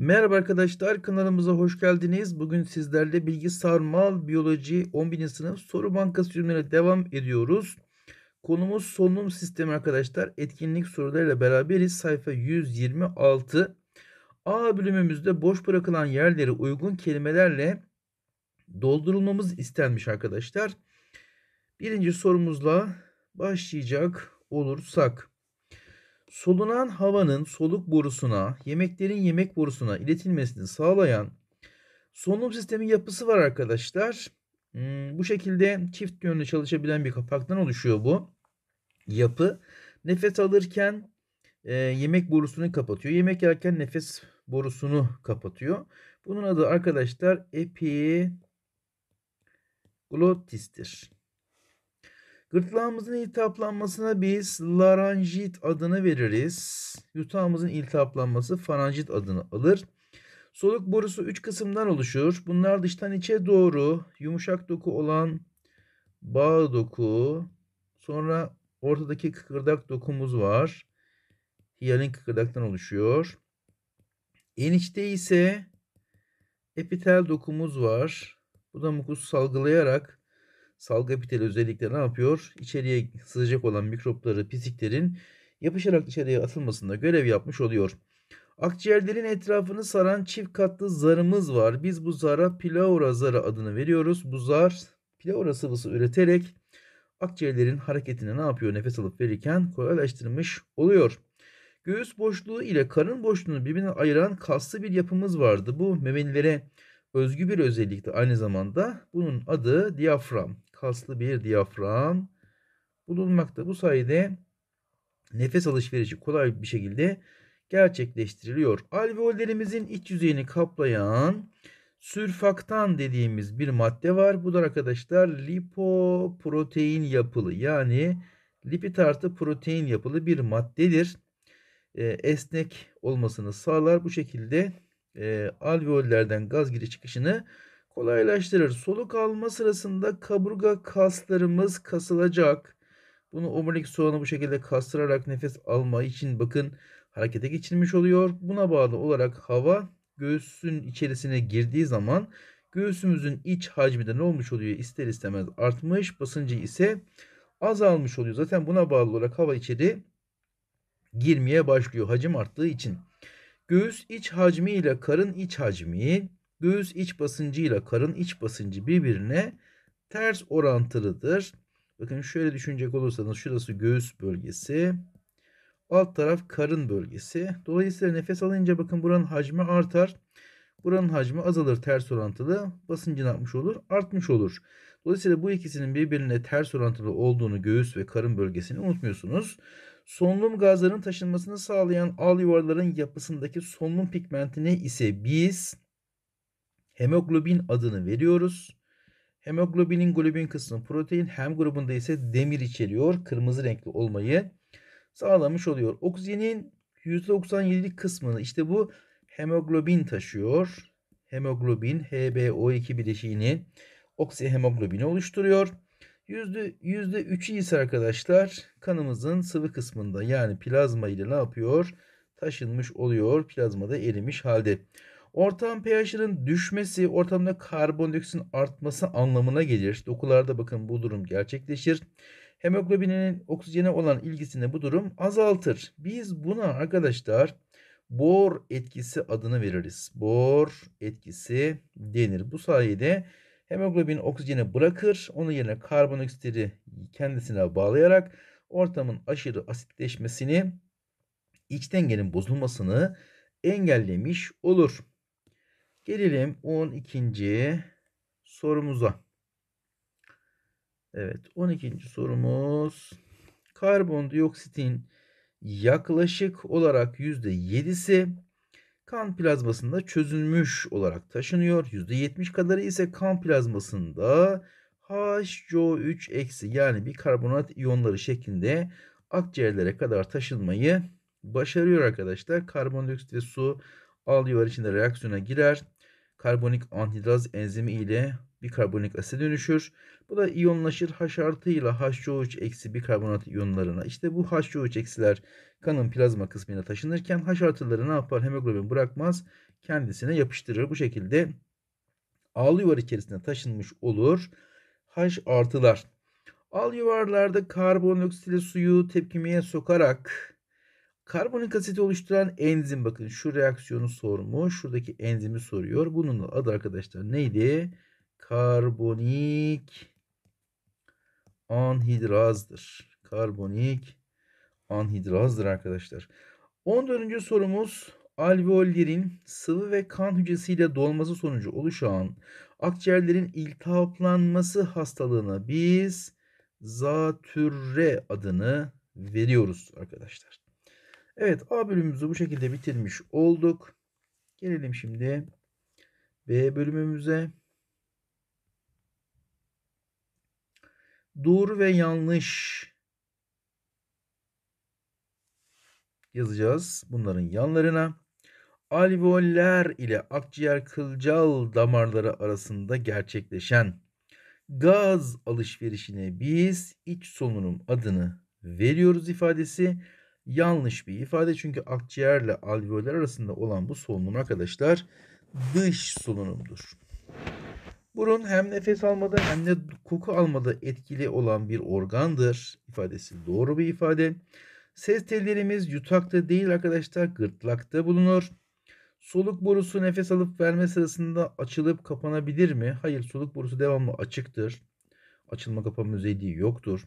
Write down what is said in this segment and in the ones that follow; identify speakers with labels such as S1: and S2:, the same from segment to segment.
S1: Merhaba arkadaşlar kanalımıza hoş geldiniz. Bugün sizlerle bilgisayar mal biyoloji 11. sınıf soru bankası ürünlerine devam ediyoruz. Konumuz solunum sistemi arkadaşlar. Etkinlik sorularıyla beraberiz. Sayfa 126. A bölümümüzde boş bırakılan yerleri uygun kelimelerle doldurulmamız istenmiş arkadaşlar. Birinci sorumuzla başlayacak olursak solunan havanın soluk borusuna, yemeklerin yemek borusuna iletilmesini sağlayan solunum sistemi yapısı var arkadaşlar. Hmm, bu şekilde çift yönlü çalışabilen bir kapaktan oluşuyor bu yapı. Nefes alırken e, yemek borusunu kapatıyor. Yemek yerken nefes borusunu kapatıyor. Bunun adı arkadaşlar epiglottis'tir. Gırtlağımızın iltihaplanmasına biz laranjit adını veririz. Yutağımızın iltihaplanması faranjit adını alır. Soluk borusu 3 kısımdan oluşur. Bunlar dıştan içe doğru yumuşak doku olan bağ doku. Sonra ortadaki kıkırdak dokumuz var. Hiyalin kıkırdaktan oluşuyor. Enişte ise epitel dokumuz var. Bu da mukus salgılayarak Salgı epiteli özellikle ne yapıyor? İçeriye sızacak olan mikropları, pisiklerin yapışarak içeriye atılmasında görev yapmış oluyor. Akciğerlerin etrafını saran çift katlı zarımız var. Biz bu zara pleura zarı adını veriyoruz. Bu zar pleura sıvısı üreterek akciğerlerin hareketine ne yapıyor? Nefes alıp verirken kolaylaştırmış oluyor. Göğüs boşluğu ile karın boşluğunu birbirine ayıran kaslı bir yapımız vardı. Bu memelilere özgü bir özellikti aynı zamanda. Bunun adı diyafram kaslı bir diyafram bulunmakta. Bu sayede nefes alışverişi kolay bir şekilde gerçekleştiriliyor. Alveollerimizin iç yüzeyini kaplayan sürfaktan dediğimiz bir madde var. Bu da arkadaşlar lipoprotein yapılı yani lipid artı protein yapılı bir maddedir. E, esnek olmasını sağlar. Bu şekilde e, alveollerden gaz giriş çıkışını kolaylaştırır. Soluk alma sırasında kaburga kaslarımız kasılacak. Bunu omurilik soğanı bu şekilde kastırarak nefes alma için bakın harekete geçirmiş oluyor. Buna bağlı olarak hava göğsün içerisine girdiği zaman göğsümüzün iç hacmi de ne olmuş oluyor? İster istemez artmış. Basıncı ise azalmış oluyor. Zaten buna bağlı olarak hava içeri girmeye başlıyor hacim arttığı için. Göğüs iç hacmi ile karın iç hacmi Göğüs iç basıncı ile karın iç basıncı birbirine ters orantılıdır. Bakın şöyle düşünecek olursanız şurası göğüs bölgesi. Alt taraf karın bölgesi. Dolayısıyla nefes alınca bakın buranın hacmi artar. Buranın hacmi azalır ters orantılı. Basıncı ne yapmış olur? Artmış olur. Dolayısıyla bu ikisinin birbirine ters orantılı olduğunu göğüs ve karın bölgesini unutmuyorsunuz. Solunum gazlarının taşınmasını sağlayan al yuvarların yapısındaki solunum pigmentini ise biz hemoglobin adını veriyoruz. Hemoglobinin globin kısmı protein, hem grubunda ise demir içeriyor. Kırmızı renkli olmayı sağlamış oluyor. Oksijenin %97'lik kısmını işte bu hemoglobin taşıyor. Hemoglobin HBO2 bileşiğini oksihemoglobini oluşturuyor. %3'ü ise arkadaşlar kanımızın sıvı kısmında yani plazma ile ne yapıyor? Taşınmış oluyor. Plazmada erimiş halde. Ortam pH'inin düşmesi ortamda karbondioksitin artması anlamına gelir. Dokularda bakın bu durum gerçekleşir. Hemoglobinin oksijene olan ilgisini bu durum azaltır. Biz buna arkadaşlar bor etkisi adını veririz. Bor etkisi denir. Bu sayede hemoglobin oksijeni bırakır. Onun yerine karbondioksit kendisine bağlayarak ortamın aşırı asitleşmesini, iç dengenin bozulmasını engellemiş olur. Gelelim 12. sorumuza. Evet 12. sorumuz karbondioksitin yaklaşık olarak %7'si kan plazmasında çözülmüş olarak taşınıyor. %70 kadarı ise kan plazmasında HCO3 eksi yani bir karbonat iyonları şeklinde akciğerlere kadar taşınmayı başarıyor arkadaşlar. Karbondioksit ve su alıyor içinde reaksiyona girer karbonik anhidraz enzimi ile bir karbonik asite dönüşür. Bu da iyonlaşır H artıyla HCO3 eksi bir karbonat iyonlarına. İşte bu HCO3 eksiler kanın plazma kısmına taşınırken H artıları ne yapar? Hemoglobin bırakmaz. Kendisine yapıştırır. Bu şekilde ağlı yuvar içerisine taşınmış olur. H artılar. Al yuvarlarda karbondioksit suyu tepkimeye sokarak Karbonik asiti oluşturan enzim bakın şu reaksiyonu sormuş. Şuradaki enzimi soruyor. Bunun adı arkadaşlar neydi? Karbonik anhidrazdır. Karbonik anhidrazdır arkadaşlar. 14. sorumuz alveollerin sıvı ve kan hücresiyle dolması sonucu oluşan akciğerlerin iltihaplanması hastalığına biz zatürre adını veriyoruz arkadaşlar. Evet A bölümümüzü bu şekilde bitirmiş olduk. Gelelim şimdi B bölümümüze. Doğru ve yanlış yazacağız bunların yanlarına. Alveoller ile akciğer kılcal damarları arasında gerçekleşen gaz alışverişine biz iç solunum adını veriyoruz ifadesi yanlış bir ifade. Çünkü akciğerle alveoller arasında olan bu solunum arkadaşlar dış solunumdur. Burun hem nefes almada hem de koku almada etkili olan bir organdır. İfadesi doğru bir ifade. Ses tellerimiz yutakta değil arkadaşlar gırtlakta bulunur. Soluk borusu nefes alıp verme sırasında açılıp kapanabilir mi? Hayır soluk borusu devamlı açıktır. Açılma kapama özelliği yoktur.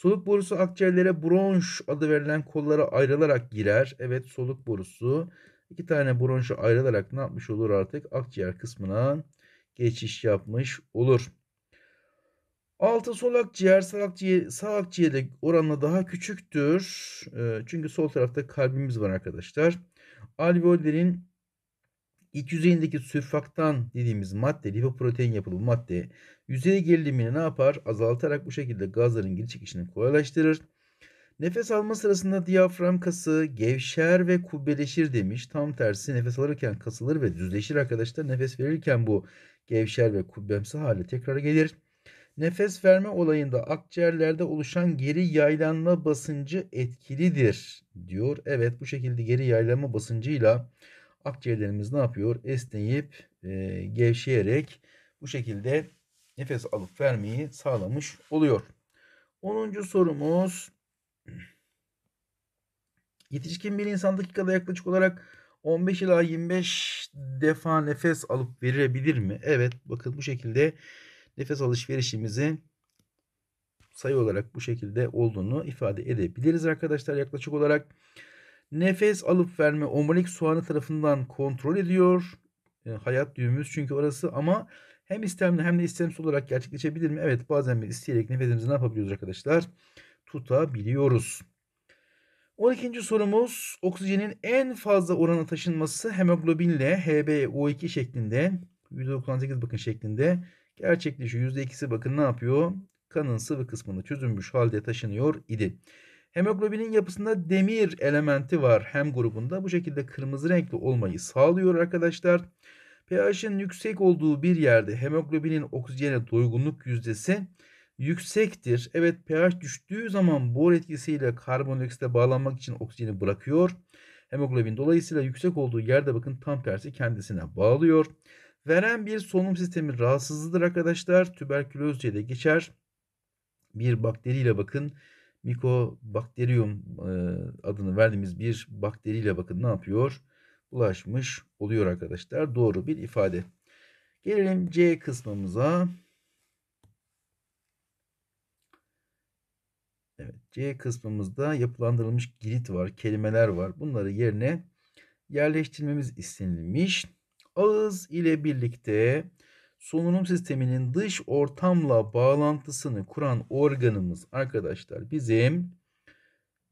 S1: Soluk borusu akciğerlere bronş adı verilen kollara ayrılarak girer. Evet soluk borusu iki tane bronşa ayrılarak ne yapmış olur artık? Akciğer kısmına geçiş yapmış olur. Altı sol akciğer sağ, akciğer, sağ akciğerde oranla daha küçüktür. Ee, çünkü sol tarafta kalbimiz var arkadaşlar. Alveollerin İç yüzeyindeki sürfaktan dediğimiz madde lipoprotein yapılı madde yüzey gerilimini ne yapar? Azaltarak bu şekilde gazların giriş çıkışını kolaylaştırır. Nefes alma sırasında diyafram kası gevşer ve kubbeleşir demiş. Tam tersi nefes alırken kasılır ve düzleşir arkadaşlar. Nefes verirken bu gevşer ve kubbemsi hale tekrar gelir. Nefes verme olayında akciğerlerde oluşan geri yaylanma basıncı etkilidir diyor. Evet bu şekilde geri yaylanma basıncıyla akciğerlerimiz ne yapıyor? Esneyip e, gevşeyerek bu şekilde nefes alıp vermeyi sağlamış oluyor. 10. sorumuz yetişkin bir insan dakikada yaklaşık olarak 15 ila 25 defa nefes alıp verebilir mi? Evet bakın bu şekilde nefes alışverişimizin sayı olarak bu şekilde olduğunu ifade edebiliriz arkadaşlar yaklaşık olarak. Nefes alıp verme omurilik soğanı tarafından kontrol ediyor. Yani e, hayat düğümümüz çünkü orası ama hem istemli hem de istemsiz olarak gerçekleşebilir mi? Evet bazen biz isteyerek nefesimizi ne yapabiliyoruz arkadaşlar? Tutabiliyoruz. 12. sorumuz oksijenin en fazla oranı taşınması hemoglobinle HbO2 şeklinde %98 bakın şeklinde gerçekleşiyor. %2'si bakın ne yapıyor? Kanın sıvı kısmında çözülmüş halde taşınıyor idi. Hemoglobinin yapısında demir elementi var hem grubunda. Bu şekilde kırmızı renkli olmayı sağlıyor arkadaşlar. pH'in yüksek olduğu bir yerde hemoglobinin oksijene doygunluk yüzdesi yüksektir. Evet pH düştüğü zaman bor etkisiyle karbondioksite bağlanmak için oksijeni bırakıyor. Hemoglobin dolayısıyla yüksek olduğu yerde bakın tam tersi kendisine bağlıyor. Veren bir solunum sistemi rahatsızlığıdır arkadaşlar. Tüberkülozce de geçer. Bir bakteriyle bakın Mikobakteriyum adını verdiğimiz bir bakteriyle bakın ne yapıyor? Bulaşmış oluyor arkadaşlar. Doğru bir ifade. Gelelim C kısmımıza. Evet, C kısmımızda yapılandırılmış girit var, kelimeler var. Bunları yerine yerleştirmemiz istenilmiş. Ağız ile birlikte solunum sisteminin dış ortamla bağlantısını kuran organımız arkadaşlar bizim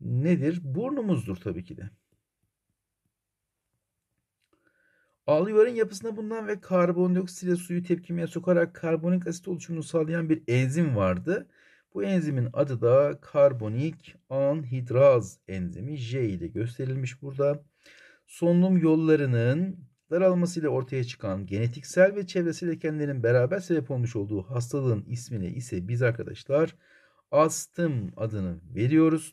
S1: nedir? Burnumuzdur tabii ki de. Alüvarın yapısında bundan ve karbondioksit ile suyu tepkimeye sokarak karbonik asit oluşumunu sağlayan bir enzim vardı. Bu enzimin adı da karbonik anhidraz enzimi J ile gösterilmiş burada. Solunum yollarının daralmasıyla ortaya çıkan genetiksel ve çevresel etkenlerin beraber sebep olmuş olduğu hastalığın ismini ise biz arkadaşlar astım adını veriyoruz.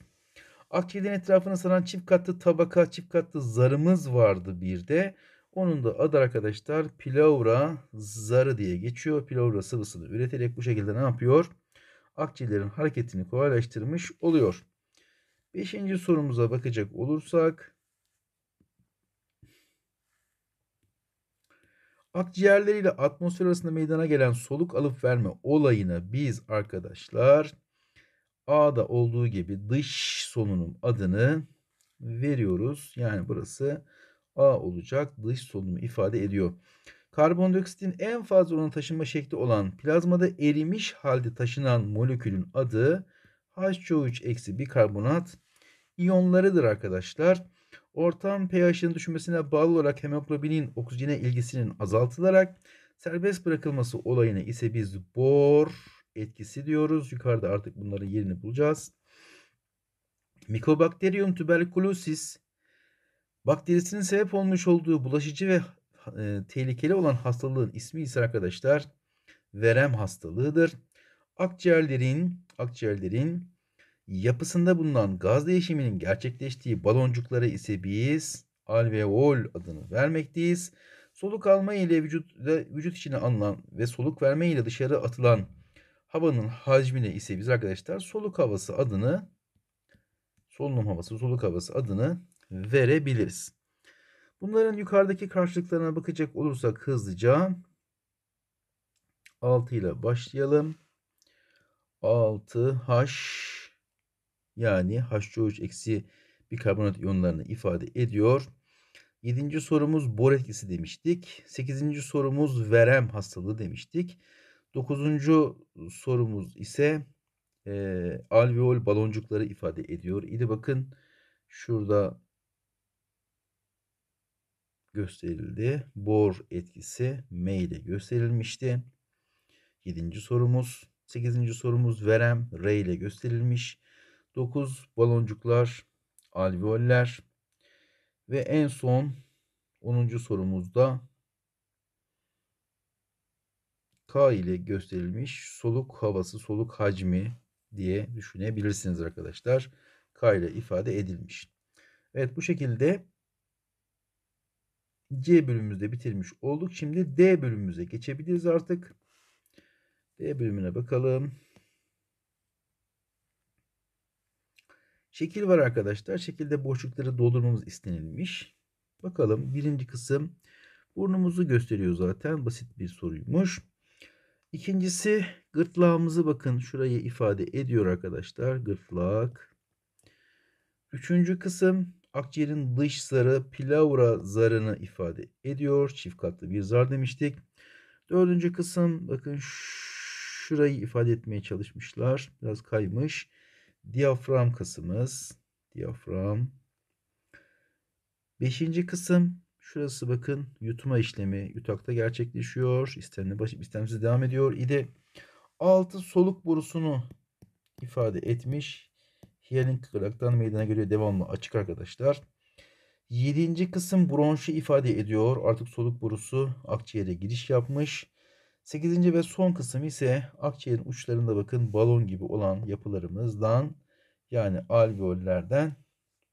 S1: Akciğerin etrafına saran çift katlı tabaka, çift katlı zarımız vardı bir de. Onun da adı arkadaşlar pilavra zarı diye geçiyor. Pilavra sıvısını üreterek bu şekilde ne yapıyor? Akciğerin hareketini kolaylaştırmış oluyor. Beşinci sorumuza bakacak olursak Akciğerleriyle atmosfer arasında meydana gelen soluk alıp verme olayına biz arkadaşlar A'da olduğu gibi dış solunum adını veriyoruz. Yani burası A olacak dış solunumu ifade ediyor. Karbondioksitin en fazla olan taşınma şekli olan plazmada erimiş halde taşınan molekülün adı HCO3- bikarbonat iyonlarıdır arkadaşlar ortam pH'in düşmesine bağlı olarak hemoglobinin oksijene ilgisinin azaltılarak serbest bırakılması olayını ise biz bor etkisi diyoruz. Yukarıda artık bunların yerini bulacağız. Mikobakteriyum tuberculosis bakterisinin sebep olmuş olduğu bulaşıcı ve e, tehlikeli olan hastalığın ismi ise arkadaşlar verem hastalığıdır. Akciğerlerin akciğerlerin Yapısında bulunan gaz değişiminin gerçekleştiği baloncuklara ise biz alveol adını vermekteyiz. Soluk alma ile vücut, vücut içine alınan ve soluk verme ile dışarı atılan havanın hacmine ise biz arkadaşlar soluk havası adını solunum havası, soluk havası adını verebiliriz. Bunların yukarıdaki karşılıklarına bakacak olursak hızlıca 6 ile başlayalım. 6H yani HCO3 eksi bikarbonat iyonlarını ifade ediyor. Yedinci sorumuz bor etkisi demiştik. Sekizinci sorumuz verem hastalığı demiştik. Dokuzuncu sorumuz ise e, alveol baloncukları ifade ediyor. İdi bakın şurada gösterildi. Bor etkisi M ile gösterilmişti. Yedinci sorumuz. Sekizinci sorumuz verem R ile gösterilmiş. 9 baloncuklar, alveoller ve en son 10. sorumuzda K ile gösterilmiş soluk havası, soluk hacmi diye düşünebilirsiniz arkadaşlar. K ile ifade edilmiş. Evet bu şekilde C bölümümüzde bitirmiş olduk. Şimdi D bölümümüze geçebiliriz artık. D bölümüne bakalım. Şekil var arkadaşlar. Şekilde boşlukları doldurmamız istenilmiş. Bakalım birinci kısım burnumuzu gösteriyor zaten. Basit bir soruymuş. İkincisi gırtlağımızı bakın şurayı ifade ediyor arkadaşlar. Gırtlak. Üçüncü kısım akciğerin dış zarı pilavra zarını ifade ediyor. Çift katlı bir zar demiştik. Dördüncü kısım bakın şurayı ifade etmeye çalışmışlar. Biraz kaymış diyafram kasımız. Diyafram. Beşinci kısım. Şurası bakın yutma işlemi yutakta gerçekleşiyor. İstemli başı, istemsiz devam ediyor. İde altı soluk borusunu ifade etmiş. Hiyalin kıkırdaktan meydana geliyor. Devamlı açık arkadaşlar. Yedinci kısım bronşu ifade ediyor. Artık soluk borusu akciğere giriş yapmış. 8. ve son kısım ise akciğerin uçlarında bakın balon gibi olan yapılarımızdan yani alveollerden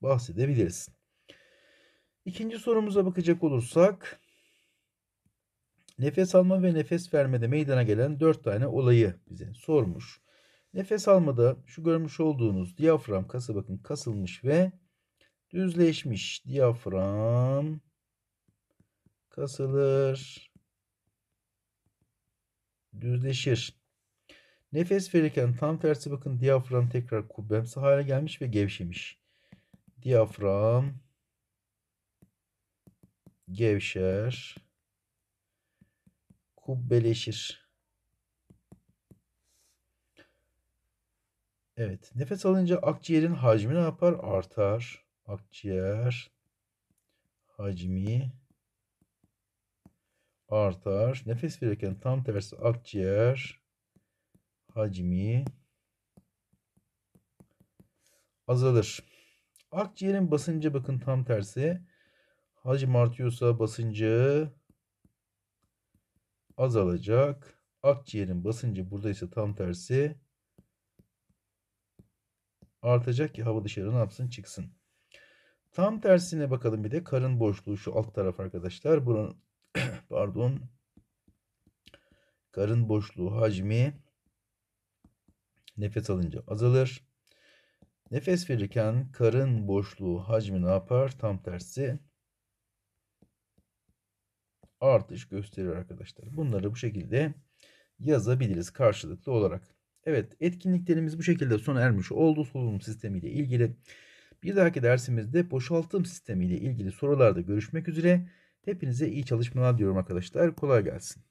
S1: bahsedebiliriz. İkinci sorumuza bakacak olursak nefes alma ve nefes vermede meydana gelen 4 tane olayı bize sormuş. Nefes almada şu görmüş olduğunuz diyafram kası bakın kasılmış ve düzleşmiş. Diyafram kasılır düzleşir. Nefes verirken tam tersi bakın diyafram tekrar kubbemsi hale gelmiş ve gevşemiş. Diyafram gevşer, kubbeleşir. Evet, nefes alınca akciğerin hacmi ne yapar? Artar. Akciğer hacmi artar. Nefes verirken tam tersi akciğer hacmi azalır. Akciğerin basıncı bakın tam tersi. Hacim artıyorsa basıncı azalacak. Akciğerin basıncı buradaysa tam tersi artacak ki hava dışarı ne yapsın çıksın. Tam tersine bakalım bir de karın boşluğu şu alt taraf arkadaşlar. Bunun pardon karın boşluğu hacmi nefes alınca azalır. Nefes verirken karın boşluğu hacmi ne yapar? Tam tersi artış gösterir arkadaşlar. Bunları bu şekilde yazabiliriz karşılıklı olarak. Evet etkinliklerimiz bu şekilde sona ermiş oldu. Solunum sistemi ile ilgili. Bir dahaki dersimizde boşaltım sistemi ile ilgili sorularda görüşmek üzere. Hepinize iyi çalışmalar diyorum arkadaşlar. Kolay gelsin.